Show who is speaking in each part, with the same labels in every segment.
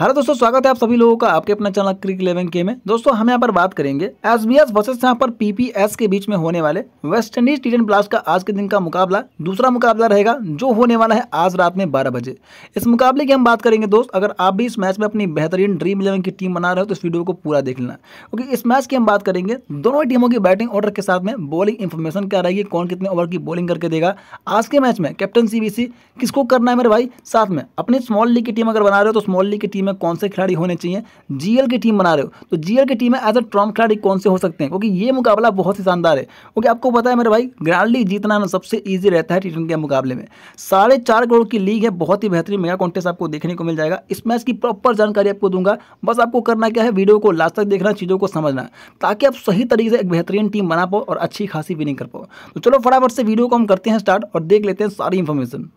Speaker 1: hello दोस्तों स्वागत है आप सभी लोगों का आपके अपना चैनल क्रिक इलेवन के में दोस्तों हम यहाँ पर बात करेंगे एस बी एस वर्सेज यहाँ पर पीपीएस के बीच में होने वाले वेस्ट इंडीज टी ब्लास्ट का आज के दिन का मुकाबला दूसरा मुकाबला रहेगा जो होने वाला है आज रात में बारह बजे इस मुकाबले की हम बात करेंगे दोस्त अगर आप भी इस मैच में अपनी बेहतरीन ड्रीम इलेवन की टीम बना रहे हो तो इस वीडियो को पूरा देख लेना क्योंकि इस मैच की हम बात करेंगे दोनों टीमों की बैटिंग ऑर्डर के साथ में बॉलिंग इन्फॉर्मेशन क्या रहेगी कौन कितने ओवर की बॉलिंग करके देगा आज के मैच में कैप्टन सी किसको करना है मेरे भाई साथ में अपनी स्मॉल लीग की टीम अगर बना रहे हो तो स्मॉल लीग की टीम टीम में कौन से खिलाड़ी होने चाहिए जीएल की टीम बना रहे हो तो जीएल की टीम में एज अ ट्रॉम खिलाड़ी कौन से हो सकते हैं क्योंकि ये मुकाबला बहुत ही शानदार है क्योंकि आपको पता है मेरे भाई ग्रैंड जीतना ना सबसे ईजी रहता है टी के मुकाबले में साढ़े करोड़ की लीग है बहुत ही बेहतरीन मेगा कॉन्टेस्ट आपको देखने को मिल जाएगा इस मैच की प्रॉपर जानकारी आपको दूंगा बस आपको करना क्या है वीडियो को लास्ट तक देखना चीज़ों को समझना ताकि आप सही तरीके से एक बेहतरीन टीम बना पाओ और अच्छी खासी विनिंग कर पाओ तो चलो फटाफट से वीडियो को हम करते हैं स्टार्ट और देख लेते हैं सारी इन्फॉर्मेशन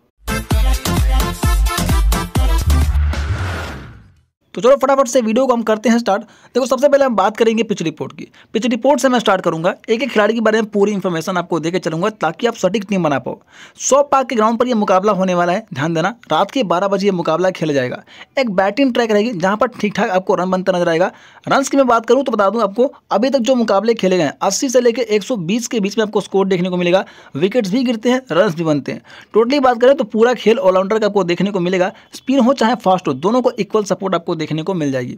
Speaker 1: तो चलो फटाफट से वीडियो को हम करते हैं स्टार्ट देखो सबसे पहले हम बात करेंगे पिच रिपोर्ट की पिच रिपोर्ट से मैं स्टार्ट करूंगा एक एक खिलाड़ी के बारे में पूरी इन्फॉर्मेशन आपको देकर चलूंगा ताकि आप सटीक टीम बना पाओ सौ पार्क के ग्राउंड पर यह मुकाबला होने वाला है ध्यान देना रात के बारह बजे यह मुकाबला खेला जाएगा एक बैटिंग ट्रैक रहेगी जहाँ पर ठीक ठाक आपको रन बनता नजर आएगा रन की मैं बात करूँ तो बता दूँ आपको अभी तक जो मुकाबले खेले गए अस्सी से लेकर एक के बीच में आपको स्कोर देखने को मिलेगा विकेट्स भी गिरते हैं रन भी बनते हैं टोटली बात करें तो पूरा खेल ऑलराउंडर का आपको देखने को मिलेगा स्पिन हो चाहे फास्ट हो दोनों को इक्वल सपोर्ट आपको देखने को मिल जाएगी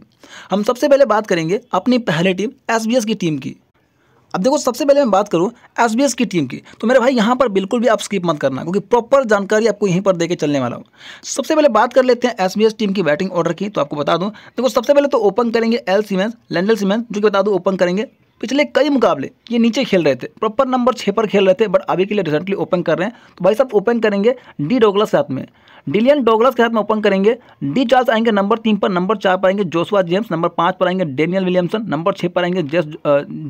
Speaker 1: हम सबसे पहले बात करेंगे अपनी पहली टीम एस की टीम की अब देखो सबसे पहले मैं बात करूं एस की टीम की तो मेरे भाई यहां पर बिल्कुल भी आप स्किप मत करना क्योंकि प्रॉपर जानकारी आपको यहीं पर देके चलने वाला हूं सबसे पहले बात कर लेते हैं एस टीम की बैटिंग ऑर्डर की तो आपको बता दूं देखो सबसे पहले तो ओपन करेंगे एल सीमेंस लैंडल सीमेंस जो कि बता दूँ ओपन करेंगे पिछले कई मुकाबले ये नीचे खेल रहे थे प्रॉपर नंबर छः पर खेल रहे थे बट अभी के लिए रिसेंटली ओपन कर रहे हैं तो भाई साहब ओपन करेंगे डी डोगला साथ में डिलियन डोगलस के साथ में ओपन करेंगे डी चार्ल्स आएंगे नंबर तीन पर नंबर चार पर आएंगे जोसुआ जेम्स नंबर पाँच पर आएंगे डेनियल विलियमसन नंबर छः पर आएंगे जस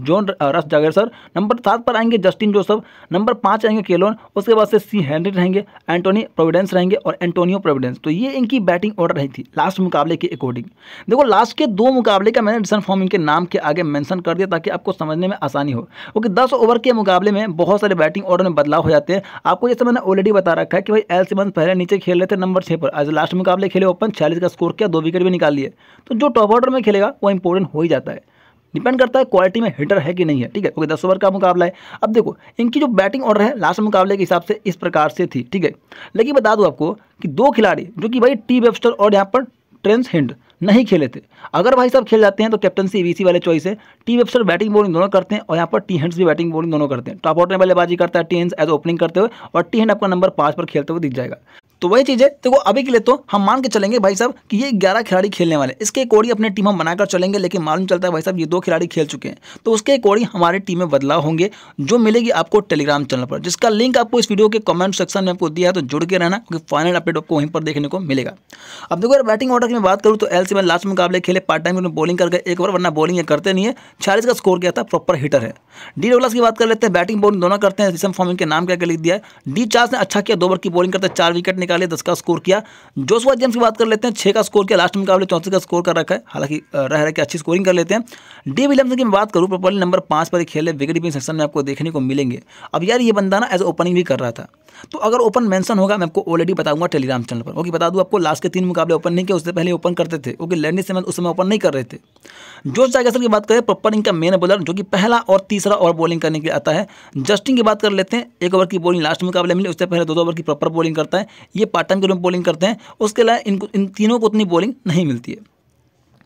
Speaker 1: जॉन रस जागर सर नंबर सात पर आएंगे जस्टिन जोसफ नंबर पाँच आएंगे केलोन उसके बाद से सी हेनरी रहेंगे एंटोनी प्रोविडेंस रहेंगे और एंटोनियो प्रोविडेंस तो ये इनकी बैटिंग ऑर्डर रही थी लास्ट मुकाबले के अकॉर्डिंग देखो लास्ट के दो मुकाबले का मैंने डिसन फॉर्म इनके नाम के आगे मैंसन कर दिया ताकि आपको समझने में आसानी हो क्योंकि दस ओवर के मुकाबले में बहुत सारे बैटिंग ऑर्डर में बदलाव हो जाते हैं आपको जैसे मैंने ऑलरेडी बता रखा है कि भाई एल से पहले नीचे खेल लेते हैं नंबर छः पर आज लास्ट मुकाबले खेले ओपन छियालीस का स्कोर किया दो विकेट भी निकाल लिए तो जो टॉप ऑर्डर में खेलेगा वो इंपॉर्टेंट हो ही जाता है डिपेंड करता है क्वालिटी में हिटर है कि नहीं है ठीक है ओके दस ओवर का मुकाबला है अब देखो इनकी जो बैटिंग ऑर्डर है लास्ट मुकाबले के हिसाब से इस प्रकार से थी ठीक है लेकिन बता दूँ आपको कि दो खिलाड़ी जो कि भाई टी वेबस्टर और यहाँ पर ट्रेंस हिंड नहीं खेले थे अगर भाई साहब खेल जाते हैं तो कैप्टनसी एबीसी वाले चॉइस है टी वेबस्टर बैटिंग बॉलिंग दोनों करते हैं और यहाँ पर टी हेंड्स भी बैटिंग बॉलिंग दोनों करते हैं टॉप ऑर्डर में बल्लेबाजी करता है टी हेंड्स एज ओपनिंग करते हुए और टी हेंड आपका नंबर पाँच पर खेलते हुए दिख जाएगा तो वही चीज़ है देखो अभी के लिए तो हम मान के चलेंगे भाई साहब कि ये ग्यारह खिलाड़ी खेलने वाले इसके अकॉर्डिंग अपनी टीम हम बनाकर चलेंगे लेकिन मालूम चलता है भाई साहब ये दो खिलाड़ी खेल चुके हैं तो उसके अकॉर्डिंग हमारे टीम में बदलाव होंगे जो मिलेगी आपको टेलीग्राम चैनल पर जिसका लिंक आपको इस वीडियो के कमेंट सेक्शन में आपको दिया है तो जुड़ के रहना क्योंकि फाइनल अपडेट आपको वहीं पर देखने को मिलेगा अब देखो अगर बैटिंग ऑर्डर की मैं बात करूँ तो एल सी लास्ट मुकाबले खेले पार्ट टाइम उन्होंने बॉलिंग करके एक ओवर वरना बॉलिंग करते नहीं है छियालीस का स्कोर किया था प्रॉपर हिटर है डी डोलास की बात कर लेते हैं बैटिंग बॉलिंग दोनों करते हैं जिसम फॉर्मिंग के नाम क्या लिख दिया है डी चार्स ने अच्छा किया दो ओवर की बॉलिंग करते हैं चार विकेट निकाल निकाले दस का स्कोर किया जोशुआ जेम्स की बात कर लेते हैं छः का स्कोर किया लास्ट मुकाबले चौंतीस का स्कोर कर रखा है हालांकि रह रह के अच्छी स्कोरिंग कर लेते हैं डी विलियमसन की बात करूँ प्रॉपर्ली नंबर पाँच पर खेले विकेट कीपिंग सेक्शन में आपको देखने को मिलेंगे अब यार ये बंदा ना एज ओपनिंग भी कर रहा था तो अगर ओपन मेंशन होगा मैं आपको ऑलरेडी बताऊंगा टेलीग्राम चैनल पर ओके बता दूं आपको लास्ट के तीन मुकाबले ओपन नहीं किया उससे पहले ओपन करते थे ओके लैंडिंग से उस समय ओपन नहीं कर रहे थे जो जागेसर की बात करें प्रॉपर इनका मेन बॉलर जो कि पहला और तीसरा ओवर बॉलिंग करने के लिए आता है जस्टिंग की बात कर लेते हैं एक ओवर की बॉलिंग लास्ट मुकाबले मिले उससे पहले दो दो ओवर की प्रॉपर बॉलिंग करता है ये पार्ट टाइम के रूप में बॉलिंग करते हैं उसके अलावा इनको इन तीनों को उतनी बॉलिंग नहीं मिलती है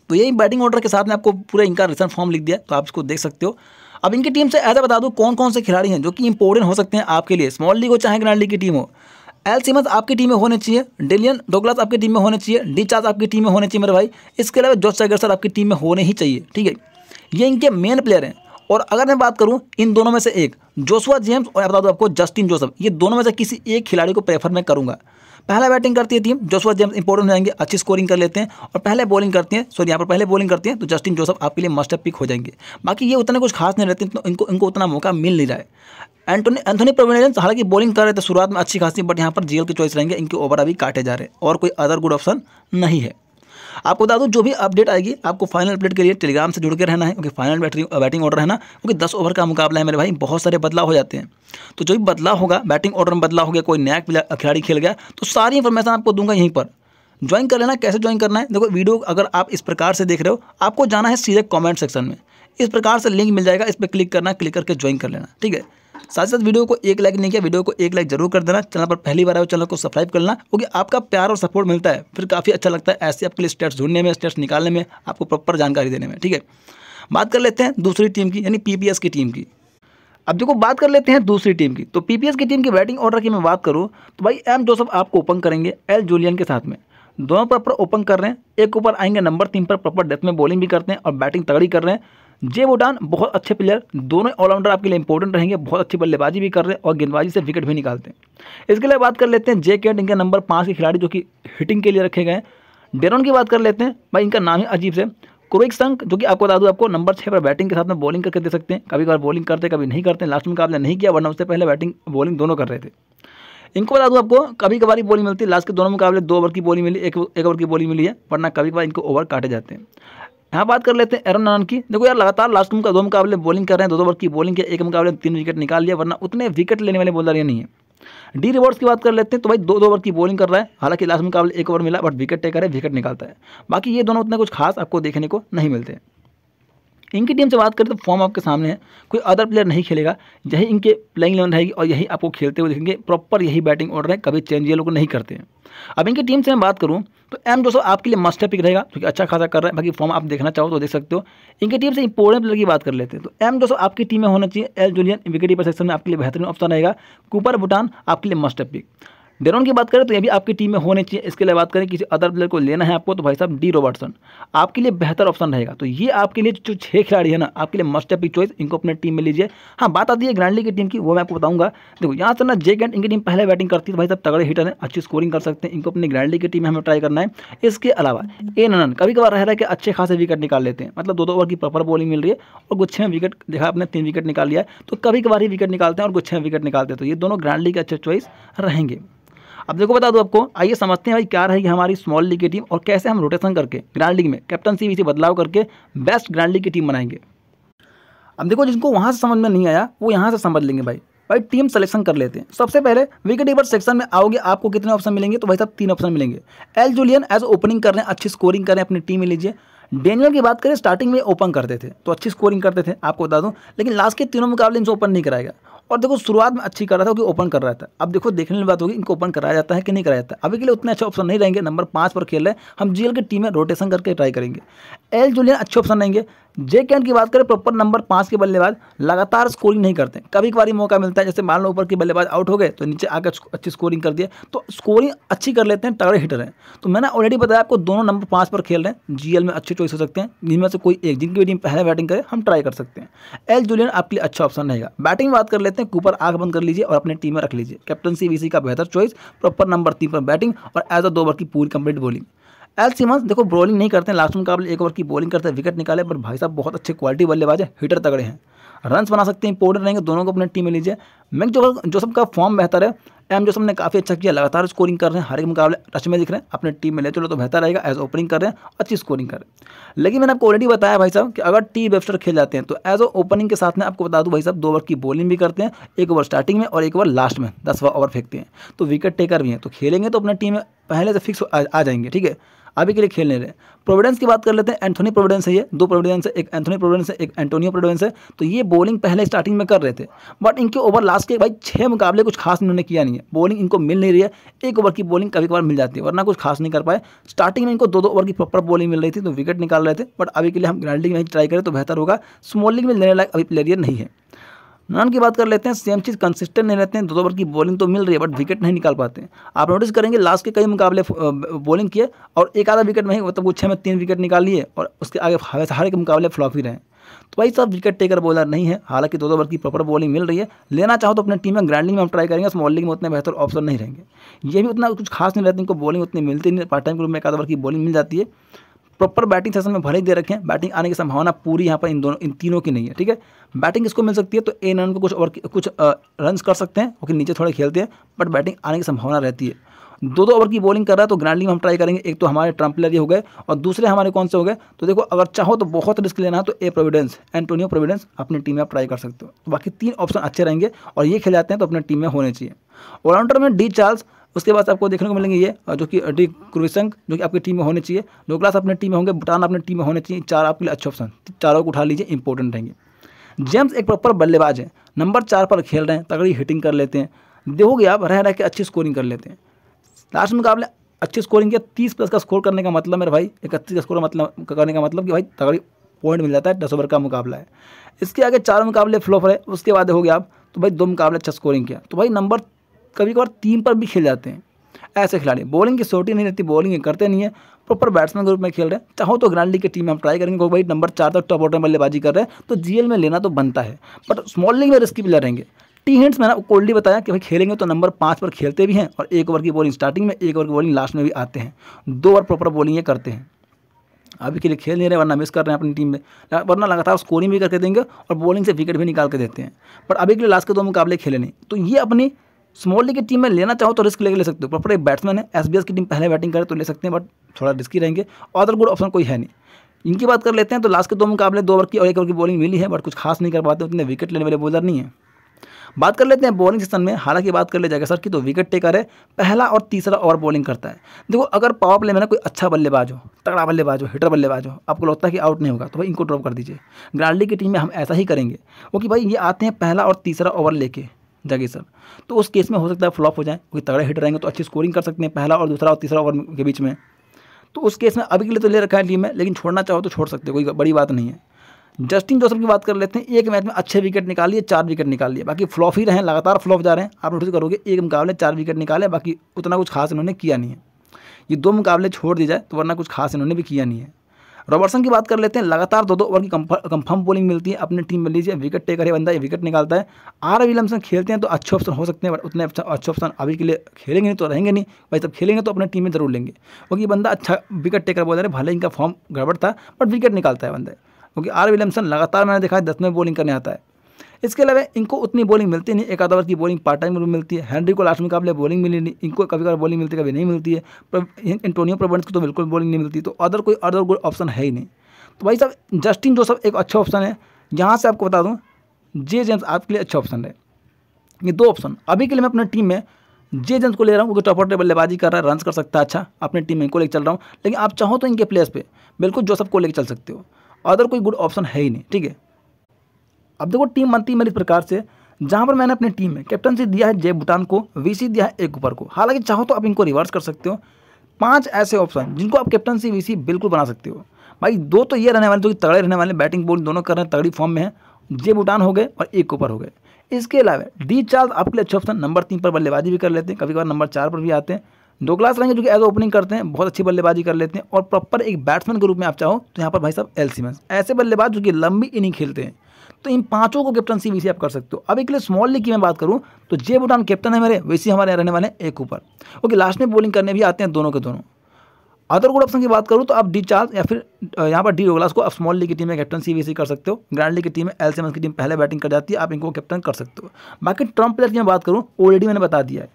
Speaker 1: तो यही बैटिंग ऑर्डर के साथ में आपको पूरा इनका रिसर्न फॉर्म लिख दिया तो आप इसको देख सकते हो अब इनकी टीम से ऐसा बता दूँ कौन कौन से खिलाड़ी हैं जो कि इंपॉर्टेंट हो सकते हैं आपके लिए स्मॉल लीग हो चाहे ग्रांड लीग की टीम हो एल सीमस आपकी टीम में होने चाहिए डेलियन डोगलास आपकी टीम में होने चाहिए डी चार्ज आपकी टीम में होने चाहिए मेरे भाई इसके अलावा जोश सैगर सर आपकी टीम में होने ही चाहिए ठीक है ये इनके मेन प्लेयर हैं और अगर मैं बात करूं इन दोनों में से एक जोसुआ जेम्स और बता दूँ आपको जस्टिन जोसफ ये दोनों में से किसी एक खिलाड़ी को प्रेफर मैं करूंगा पहला बैटिंग करती है टीम जोसुआ जेम्स इंपॉर्टेंट हो जाएंगे अच्छी स्कोरिंग कर लेते हैं और पहले बॉलिंग करते हैं सॉरी यहाँ पर पहले बॉलिंग करते हैं तो जस्टिन जोसफ आपके लिए मस्टर पिक हो जाएंगे बाकी ये उतना कुछ खास नहीं रहते तो इनको इनको उतना मौका मिल नहीं रहा है एंटोनी एंथोनी प्रोविडेंस हालांकि बॉलिंग कर रहे थे शुरुआत में अच्छी खासी बट यहाँ पर जेल के चॉइस रहेंगे इनके ओवर अभी काटे जा रहे हैं और कोई अदर गुड ऑप्शन नहीं है आपको बता दूँ जो भी अपडेट आएगी आपको फाइनल अपडेट के लिए टेलीग्राम से जुड़ के रहना है क्योंकि फाइनल बैटिंग बैटिंग ऑर्डर है ना क्योंकि दस ओवर का मुकाबला है मेरे भाई बहुत सारे बदलाव हो जाते हैं तो जो भी बदलाव होगा बैटिंग ऑर्डर में बदलाव हो गया कोई नया खिलाड़ी खेल गया तो सारी इन्फॉर्मेशन आपको दूंगा यहीं पर ज्वाइन कर लेना कैसे ज्वाइन करना है देखो वीडियो अगर आप इस प्रकार से देख रहे हो आपको जाना है सीधे कमेंट सेक्शन में इस प्रकार से लिंक मिल जाएगा इस पर क्लिक करना क्लिक करके ज्वाइन कर लेना ठीक है साथ साथ वीडियो को एक लाइक नहीं किया वीडियो को एक लाइक जरूर कर देना चैनल पर पहली बार आए चैनल को सब्सक्राइब करना क्योंकि आपका प्यार और सपोर्ट मिलता है फिर काफ़ी अच्छा लगता है ऐसे आपके लिए स्टेट्स ढूंढने में स्टेट्स निकालने में आपको प्रॉपर जानकारी देने में ठीक है बात कर लेते हैं दूसरी टीम की यानी पीपीएस की टीम की अब देखो बात कर लेते हैं दूसरी टीम की तो पीपीएस की टीम की बैटिंग ऑर्डर की मैं बात करूँ तो भाई एम जोसफ आपको ओपन करेंगे एल जूलियन के साथ में दोनों पर ओपन कर रहे हैं एक ऊपर आएंगे नंबर तीन पर प्रॉपर डेथ में बॉलिंग भी करते हैं और बैटिंग तगड़ी कर रहे हैं जे बुडान बहुत अच्छे प्लेयर दोनों ऑलराउंडर आपके लिए इंपॉर्टेंट रहेंगे बहुत अच्छी बल्लेबाजी भी कर रहे हैं और गेंदबाजी से विकेट भी निकालते हैं इसके लिए बात कर लेते हैं जे कैंट इनके नंबर पाँच के खिलाड़ी जो कि हिटिंग के लिए रखे गए हैं की बात कर लेते हैं भाई इनका नाम ही अजीब से क्रोइक संघ जो कि आपको बता दूँ आपको नंबर छः पर बैटिंग के साथ में बॉलिंग करके दे सकते हैं कभी कभार बॉलिंग करते कभी नहीं करते लास्ट में आपने नहीं किया वरना उससे पहले बैटिंग बॉलिंग दोनों कर रहे थे इनको बता दूँ आपको कभी कभार ही बॉलिंग मिलती है लास्ट के दोनों मुकाबले दो ओवर की बॉलिंग मिली एक एक ओवर की बॉलिंग मिली है वरना कभी कभार इनको ओवर काटे जाते हैं यहाँ बात कर लेते हैं एरन नानन की देखो यार लगातार लास्ट का दो मुकाबले बॉलिंग कर रहे हैं दो दो ओवर की बॉलिंग के एक मुकाबले तीन विकेट निकाल लिया वरना उतने विकेट लेने वाले बोलर ये नहीं है डी रिवॉर्ड्स की बात कर लेते हैं तो भाई दो दो ओवर की बॉलिंग कर रहा है हालांकि लास्ट मुकाबले एक ओवर मिला बट विकेट टेकर है विकेट निकालता है बाकी ये दोनों उतना कुछ खास आपको देखने को नहीं मिलते इनकी टीम से बात करें तो फॉर्म आपके सामने है कोई अदर प्लेयर नहीं खेलेगा यही इनके प्लेइंग इलेवन रहेगी और यही आपको खेलते हुए देखेंगे प्रॉपर यही बैटिंग ऑर्डर है कभी चेंज ये लोग नहीं करते हैं अब इनकी टीम से मैं बात करूँ तो एम जोसफ आपके लिए मास्टर पिक रहेगा क्योंकि तो अच्छा खासा कर रहा है बाकी फॉर्म आप देखना चाहो तो देख सकते हो इनकी टीम से इंपोर्टेंट प्लेयर की बात कर लेते हैं तो एम जोसफ आपकी टीम में होना चाहिए एल जूलियन विकेट पर सेक्शन में आपके लिए बेहतरीन ऑप्शन रहेगा कूपर भूटान आपके लिए मास्टर पिक डेरोन की बात करें तो ये भी आपकी टीम में होने चाहिए इसके लिए बात करें किसी अदर प्लेयर को लेना है आपको तो भाई साहब डी रॉबर्टसन आपके लिए बेहतर ऑप्शन रहेगा तो ये आपके लिए जो छः खिलाड़ी है ना आपके लिए मस्ट अपी चॉइस इनको अपने टीम में लीजिए हाँ बात आती है ग्रैंडली की टीम की वो मैं आपको बताऊंगा देखो यहाँ से ना जे कैंट इनकी टीम पहले बैटिंग करती है तो भाई साहब तगड़े हिटर हैं अच्छी स्कोरिंग कर सकते हैं इनको अपनी ग्रैंडली की टीम में हमें ट्राई करना है इसके अलावा ए ननन कभी कभार रह रहा है कि अच्छे खासे विकेट निकाल लेते हैं मतलब दो दो ओवर की प्रॉपर बॉलिंग मिल रही है और गुच्छे में विकेट देखा आपने तीन विकेट निकाल लिया तो कभी कभार ही विकेट निकालते हैं और गुच्छे में विकेट निकालते हैं तो ये दोनों ग्रैंडली के अच्छे चॉइस रहेंगे अब देखो बता दो आपको आइए समझते हैं भाई क्या रहेगी हमारी स्मॉल लीग की टीम और कैसे हम रोटेशन करके ग्रैंड लीग में कैप्टनसी भी से बदलाव करके बेस्ट ग्रैंड लीग की टीम बनाएंगे अब देखो जिनको वहाँ से समझ में नहीं आया वो यहाँ से समझ लेंगे भाई भाई टीम सिलेक्शन कर लेते हैं सबसे पहले विकेट कीपर सेक्शन में आओगे आपको कितने ऑप्शन मिलेंगे तो भाई साहब तीन ऑप्शन मिलेंगे एल जूलियन एज ओपनिंग कर रहे हैं अच्छी स्कोरिंग कर रहे हैं अपनी टीम में लीजिए डेनियल की बात करें स्टार्टिंग में ओपन करते थे तो अच्छी स्कोरिंग करते थे आपको बता दूं लेकिन लास्ट के तीनों मुकाबले इनसे ओपन नहीं कराएगा और देखो शुरुआत में अच्छी कर रहा था कि ओपन कर रहा था अब देखो देखने वाली बात होगी इनको ओपन कराया जाता है कि नहीं कराया जाता अभी के लिए उतने अच्छे ऑप्शन नहीं रहेंगे नंबर पाँच पर खेल रहे हम जी की टीम में रोटेशन करके ट्राई करेंगे एल जूलियन अच्छे ऑप्शन रहेंगे जे के की बात करें प्रॉपर नंबर पाँच के बल्लेबाज लगातार स्कोरिंग नहीं करते कभी कभार मौका मिलता है जैसे मान लो ऊपर के बल्लेबाज आउट हो गए तो नीचे आकर अच्छी स्कोरिंग कर दिया तो स्कोरिंग अच्छी कर लेते हैं टगड़े हिटर हैं तो मैंने ऑलरेडी बताया आपको दोनों नंबर पाँच पर खेल रहे हैं जी में अच्छे चॉइस हो सकते हैं जिनमें से कोई एक जिनकी भी टीम पहले बैटिंग करे हम ट्राई कर सकते हैं एल जूलियन आपके लिए अच्छा ऑप्शन रहेगा बैटिंग बात कर लेते हैं कूपर आग बंद कर लीजिए और अपनी टीम में रख लीजिए कैप्टनसी वी का बेहतर चॉइस प्रॉपर नंबर तीन पर बैटिंग और एज अ दो ओवर की पूरी कंप्लीट बॉलिंग एल सिमंस देखो बॉलिंग नहीं करते हैं लास्ट मुकाबले एक ओवर की बॉलिंग करते हैं विकेट निकाले पर भाई साहब बहुत अच्छे क्वालिटी बल्लेबाज है हीटर तगड़े हैं रन बना सकते हैं इंपोर्टेंट रहेंगे दोनों को अपने टीम में लीजिए मैक जो जोसफ का फॉर्म बेहतर है एम जोसम ने काफ़ी अच्छा किया लगातार स्कोरिंग कर रहे हैं हर एक मुकाबले टच में दिख रहे हैं अपने टीम में ले चलो तो बेहतर रहेगा एज ओपनिंग कर रहे हैं अच्छी स्कोरिंग कर रहे हैं लेकिन मैंने आपको ऑलरेडी बताया भाई साहब कि अगर टी वेबस्टर खेल जाते हैं तो एज ओ ओपनिंग के साथ में आपको बता दूँ भाई साहब दो ओवर की बॉलिंग भी करते हैं एक ओवर स्टार्टिंग में और एक ओवर लास्ट में दसवा ओवर फेंकते हैं तो विकेट टेकर भी हैं तो खेलेंगे तो अपने टीम में पहले से फिक्स आ, आ जाएंगे ठीक है अभी के लिए खेलने रहे प्रोविडेंस की बात कर लेते हैं एंथोनी प्रोविडेंस है ये दो प्रोविडेंस है एक एंथोनी प्रोविडेंस है एक एंटोनियो प्रोविडेंस है तो ये बॉलिंग पहले स्टार्टिंग में कर रहे थे बट इनके ओवर लास्ट के भाई छः मुकाबले कुछ खास इन्होंने किया नहीं बॉलिंग है बॉलिंग इनको मिल नहीं रही है एक ओवर की बॉलिंग कभी कभार मिल जाती है वरना कुछ खास नहीं कर पाए स्टार्टिंग में इनको दो दो ओवर की प्रॉपर बॉलिंग मिल रही थी तो विकेट निकाल रहे थे बट अभी के लिए हम ग्राइंडिंग में ही ट्राई करें तो बेहतर होगा स्मॉल लीग में लेने लायक अभी प्लेयर नहीं है नान की बात कर लेते हैं सेम चीज़ कंसिस्टेंट नहीं रहते हैं दो दो ओवर की बॉलिंग तो मिल रही है बट विकेट नहीं निकाल पाते हैं आप नोटिस करेंगे लास्ट के कई मुकाबले बॉलिंग किए और एक आधा विकेट नहीं मतलब वो छः में तीन विकेट निकाल लिए और उसके आगे हर एक मुकाबले फ्लॉप ही रहे हैं तो भाई साहब विकेट टेकर बॉलर नहीं है हालांकि दो दो ओवर की प्रॉपर बॉलिंग मिल रही है लेना चाहो तो अपने टीम में ग्रैंडिंग में हम ट्राई करेंगे स्मॉल लीग में उतने बेहतर ऑप्शन नहीं रहेंगे ये भी उतना कुछ खास नहीं रहती इनको बॉलिंग उतनी मिलती नहीं पार्ट टाइम ग्रुप में एक ओवर की बॉलिंग मिल जाती है प्रॉपर बैटिंग सेशन में भरे दे रखें बैटिंग आने की संभावना पूरी यहाँ पर इन दोनों इन तीनों की नहीं है ठीक है बैटिंग इसको मिल सकती है तो ए रन को कुछ और कुछ रन कर सकते हैं ओके नीचे थोड़े खेलते हैं बट बैटिंग आने की संभावना रहती है दो दो ओवर की बॉलिंग कर रहा है तो ग्रैंडली में हम ट्राई करेंगे एक तो हमारे ट्रम्पलर ही हो गए और दूसरे हमारे कौन से हो गए तो देखो अगर चाहो तो बहुत रिस्क लेना है तो ए प्रोविडेंस एंटोनियो प्रोविडेंस अपनी टीम में आप ट्राई कर सकते हो तो बाकी तीन ऑप्शन अच्छे रहेंगे और ये खेल जाते हैं तो अपनी टीम में होने चाहिए ऑलराउंडर में डी चार्ल्स उसके बाद आपको देखने को मिलेंगे ये जो कि डी क्रुविशंक जो कि आपकी टीम में होने चाहिए डोगलास अपने टीम में होंगे भूटान अपने टीम में होने चाहिए चार आपके लिए अच्छे ऑप्शन चारों को उठा लीजिए इंपॉर्टेंट रहेंगे जेम्स एक प्रॉपर बल्लेबाज है नंबर चार पर खेल रहे हैं तगड़ी हिटिंग कर लेते हैं देखोगे आप रह रह के अच्छी स्कोरिंग कर लेते हैं लास्ट मुकाबले अच्छी स्कोरिंग किया तीस प्लस का स्कोर करने का मतलब मेरे भाई इकतीस का स्कोर मतलब करने का मतलब कि भाई तगड़ी पॉइंट मिल जाता है दस ओवर का मुकाबला है इसके आगे चार मुकाबले फ्लॉप है उसके बाद हो गया आप तो भाई दो मुकाबले अच्छा स्कोरिंग किया तो भाई नंबर कभी कभार तीन पर भी खेल जाते हैं ऐसे खिलाड़ी बॉलिंग की शॉर्टी नहीं रहती बॉलिंग करते नहीं है प्रॉपर बैट्समैन के रूप में खेल रहे हैं चाहो तो ग्रैंड लीग की टीम में हम ट्राई करेंगे क्योंकि भाई नंबर चार तक टॉप ऑर्डर बल्लेबाजी कर रहे हैं तो जीएल में लेना तो बनता है बट स्मॉल लीग में रिस्की प्लेयर रहेंगे टी हेंड्स मैंने आपको बताया कि भाई खेलेंगे तो नंबर पाँच पर खेलते भी हैं और एक ओवर की बॉलिंग स्टार्टिंग में एक ओवर की बॉलिंग लास्ट में भी आते हैं दो ओवर प्रॉपर बॉलिंग ये करते हैं अभी के लिए खेल नहीं रहे वरना मिस कर रहे हैं अपनी टीम में वरना लगातार स्कोरिंग भी करके देंगे और बॉलिंग से विकेट भी निकाल के देते हैं पर अभी के लिए लास्ट के दो मुकाबले खेले नहीं तो ये अपनी स्मॉल लीग की टीम में लेना चाहो तो रिस्क लेके ले सकते हो प्रॉपर एक बैट्समैन है एस की टीम पहले बैटिंग करे तो ले सकते हैं बट थोड़ा रिस्की रहेंगे अदर गुड ऑप्शन कोई है नहीं इनकी बात कर लेते हैं तो लास्ट के दो मुकाबले दो ओवर की और एक ओवर की बॉलिंग मिली है बट कुछ खास नहीं कर पाते उतने विकेट लेने वाले बॉलर नहीं है बात कर लेते हैं बॉलिंग सेशन में हालांकि बात कर ले जाएगा सर कि तो विकेट टेकर है पहला और तीसरा ओवर बॉलिंग करता है देखो अगर पावर प्ले में ना कोई अच्छा बल्लेबाज हो तगड़ा बल्लेबाज हो हिटर बल्लेबाज हो आपको लगता है कि आउट नहीं होगा तो भाई इनको ड्रॉप कर दीजिए ग्रांडी की टीम में हम ऐसा ही करेंगे ओके भाई ये आते हैं पहला और तीसरा ओवर लेके जगह सर तो उस केस में हो सकता है फ्लॉप हो जाए क्योंकि तगड़े हिट रहेंगे तो अच्छी स्कोरिंग कर सकते हैं पहला और दूसरा और तीसरा ओवर के बीच में तो उस केस में अभी के लिए तो ले रखा है टीम में लेकिन छोड़ना चाहो तो छोड़ सकते हो कोई बड़ी बात नहीं है जस्टिन जोसफ की बात कर लेते हैं एक मैच में अच्छे विकेट निकालिए चार विकेट निकालिए बाकी फ्लॉप ही रहे हैं लगातार फ्लॉप जा रहे हैं आप नोटिस करोगे एक मुकाबले चार विकेट निकाले बाकी उतना कुछ खास इन्होंने किया नहीं है ये दो मुकाबले छोड़ दिए जाए तो वरना कुछ खास इन्होंने भी किया नहीं है रॉबर्टसन की बात कर लेते हैं लगातार दो दो ओवर की कंफर्म बोलिंग मिलती है अपनी टीम में लीजिए विकेट टेकर है बंदा ये विकेट निकालता है आर विलियमसन खेलते हैं तो अच्छे ऑप्शन हो सकते हैं उतने अच्छा, अच्छे ऑप्शन अभी के लिए खेलेंगे नहीं तो रहेंगे नहीं भाई सब खेलेंगे तो अपने टीम में जरूर लेंगे क्योंकि बंदा अच्छा विकेट टेकर बोल रहे भले इनका फॉर्म गड़बड़ था बट विकेट निकालता है बंदा क्योंकि आर विलियमसन लगातार मैंने देखा है दस में बॉलिंग करने आता है इसके अलावा इनको उतनी बॉलिंग मिलती नहीं एक आधा ओवर की बॉलिंग पार्ट टाइम मिलती है हेनरी को लास्ट मुकाबले बॉलिंग मिली नहीं इनको कभी कभी बॉलिंग मिलती कभी नहीं मिलती है पर एंटोनियो प्रबंस को तो बिल्कुल बॉलिंग नहीं मिलती तो अदर कोई अदर गुड ऑप्शन है ही नहीं तो भाई साहब जस्टिन जोसफ एक अच्छा ऑप्शन है यहाँ से आपको बता दूँ जे जेम्स आपके लिए अच्छा ऑप्शन है ये दो ऑप्शन अभी के लिए मैं अपनी टीम में जे जेम्स को ले रहा हूँ क्योंकि टॉप ऑर्डर बल्लेबाजी कर रहा है रन कर सकता है अच्छा अपनी टीम में इनको लेकर चल रहा हूँ लेकिन आप चाहो तो इनके प्लेस पर बिल्कुल जोसफ को लेकर चल सकते हो अदर कोई गुड ऑप्शन है ही नहीं ठीक है अब देखो टीम बनती है मेरी इस प्रकार से जहाँ पर मैंने अपनी टीम में कैप्टनसी दिया है जय भूटान को वीसी दिया है एक ऊपर को हालांकि चाहो तो आप इनको रिवर्स कर सकते हो पांच ऐसे ऑप्शन जिनको आप कैप्टनसी वीसी बिल्कुल बना सकते हो भाई दो तो ये रहने वाले जो कि तगड़े रहने वाले बैटिंग बॉल दोनों कर रहे हैं तगड़ी फॉर्म में है जय भूटान हो गए और एक ऊपर हो गए इसके अलावा डी चार्ज आपके लिए अच्छा ऑप्शन नंबर तीन पर बल्लेबाजी भी कर लेते हैं कभी कभार नंबर चार पर भी आते हैं डोगलास रहेंगे जो कि एज ओपनिंग करते हैं बहुत अच्छी बल्लेबाजी कर लेते हैं और प्रॉपर एक बैट्समैन के रूप में आप चाहो तो यहाँ पर भाई साहब एल सीमेंस ऐसे बल्लेबाज जो कि लंबी इनिंग खेलते हैं तो इन पांचों को कैप्टनसी वैसे आप कर सकते हो अब एक स्मॉल लीग की मैं बात करूँ तो जे भूटान कैप्टन है मेरे वैसे हमारे यहाँ रहने वाले हैं एक ऊपर ओके लास्ट में बॉलिंग करने भी आते हैं दोनों के दोनों अदर गुड ऑप्शन की बात करूँ तो आप डी चार्ल्स या फिर यहाँ पर डी डोगलास को आप स्मॉल लीग की टीम में कैप्टन सी वी कर सकते हो ग्रैंड लीग की टीम में एल की टीम पहले बैटिंग कर जाती है आप इनको कैप्टन कर सकते हो बाकी ट्रम्प प्लेयर की मैं बात करूँ ऑलरेडी मैंने बता दिया है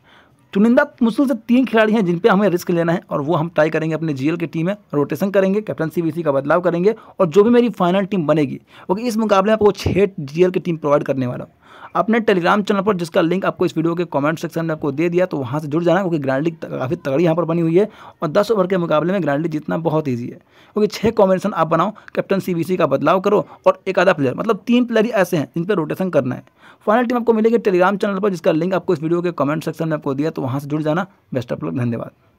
Speaker 1: चुनिंदा मुश्किल से तीन खिलाड़ी हैं जिन पे हमें रिस्क लेना है और वो हम ट्राई करेंगे अपने जीएल की टीम में रोटेशन करेंगे कैप्टनसी वीसी का बदलाव करेंगे और जो भी मेरी फाइनल टीम बनेगी ओके इस मुकाबले में आपको छह जीएल की टीम प्रोवाइड करने वाला हूँ अपने टेलीग्राम चैनल पर जिसका लिंक आपको इस वीडियो के कमेंट सेक्शन में आपको दे दिया तो वहाँ से जुड़ जाना क्योंकि ग्रैंड लीग काफ़ी तगड़ी यहाँ पर बनी हुई है और दस ओवर के मुकाबले में ग्रैंड लीग जीतना बहुत ईजी है क्योंकि छः कॉम्बिनेशन आप बनाओ कैप्टन सी का बदलाव करो और एक आधा प्लेयर मतलब तीन प्लेयर ही ऐसे हैं जिन पर रोटेशन करना है फाइनल टीम आपको मिलेगी टेलीग्राम चैनल पर जिसका लिंक आपको इस वीडियो के कमेंट सेक्शन में आपको दिया तो वहाँ से जुड़ जाना बेस्ट ऑफ लक धन्यवाद